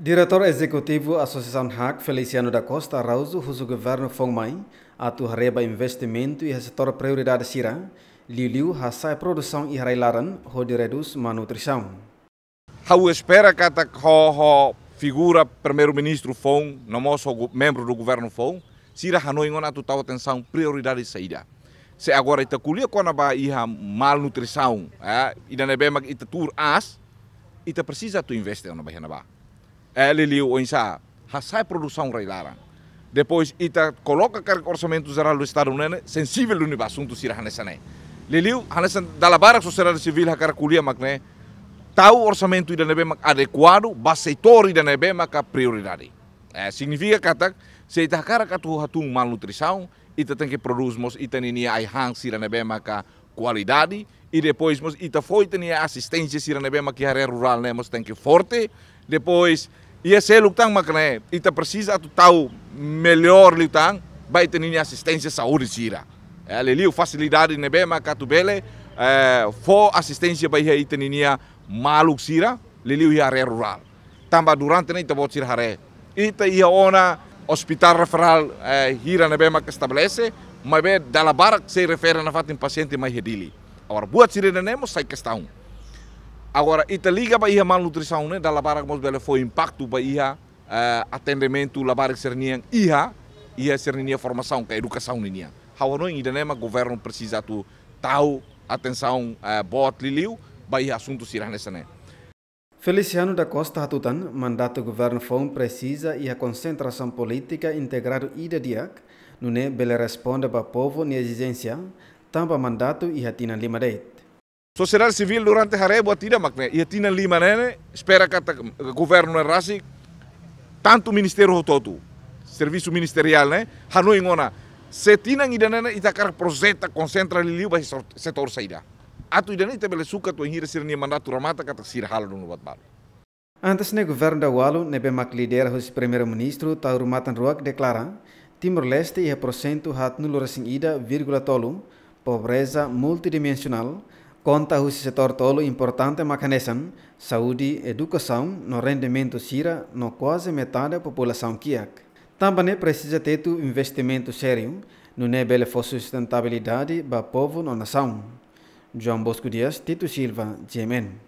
Diretor Executivo Associação HAC, Feliciano da Costa Araújo, o governo Fong Mai, atu reba investimento e setor prioridade sira, liliu hasai produção e railaran, rode reduz manutrição. Hau espera que a ho, figura primeiro-ministro Fong, nosso membro do governo Fong, sira hanoi ngona tu tau atenção prioridade saída. Se agora ita kulia kona ba iha malnutrição, é, ida nebema ita tur as, ita precisa tu investir na bahia na é, LLU, o seja, já sai produção reilara. Depois, ita coloca o orçamento geral do Estado Unido, sensível no assunto se hanesane. Liliu, hanesan dalabara sociedade civil, cara kulia magne, tau orçamento ida nebe mak adequado, baseitor ida nebe a prioridade. É, significa que tá, se ita cara katu mal malnutrição, ita tem que produzir, mos ita nini ai hang sira nebe a qualidade, e depois, mos ita foi tenia assistência sira nebe maka rural, né, mos tem que forte, depois, ia esse lutang o que macné. E tá precisa tu tau melhor lutang, vai ter nini assistência saúde sira. liliu ali facilidade né bem, mas tu bele, é, for assistência vai aí sira, lili ia área rural. Tamba durante nem ita bot sira hare. ita ia ona hospital referral hira né bem, mas estabelece, mas bem da labar se refere na fatin paciente buat sirene nemo sai questão. Agora, ita liga para a malnutrição, né? Da labara que bela foi impacto para a uh, eh, atendimento labara que serniam ia ia sernia formação que a é educação ninia. Há não ainda né, mas o governo precisa de tal atenção uh, bot liliu para a assunto sirar nessa né. Feliciano da Costa Hatutan, mandato do governo FOM precisa e a concentração política integrado ida diak, nune bela responde para o povo e exigência, tamba mandato e hatina lima deit. Sosial civil durante a buat tidak makne ia tina lima nene espera kata governo rasi tanto ministério rototu serviço ministerial né hanu ingona se tina ida nene ita e kar proseta concentra liu ba setor saida atu ida ita bela suka tu hira sirni mandatu ramata kata sir hal dunu bat bal Antes ne governo da Walu, nebe mak lider hos primeiro-ministro ta rumatan Ruak deklara Timor-Leste ia e prosentu hat nulorasing ida, virgula tolu, pobreza multidimensional, conta o setor todo, importante macanesan, saúde, educação, no rendimento sira, no quase metade da população kiak. Também precisa ter um investimento sério, no nível de sustentabilidade o povo no nação. João Bosco Dias, Tito Silva, GMN.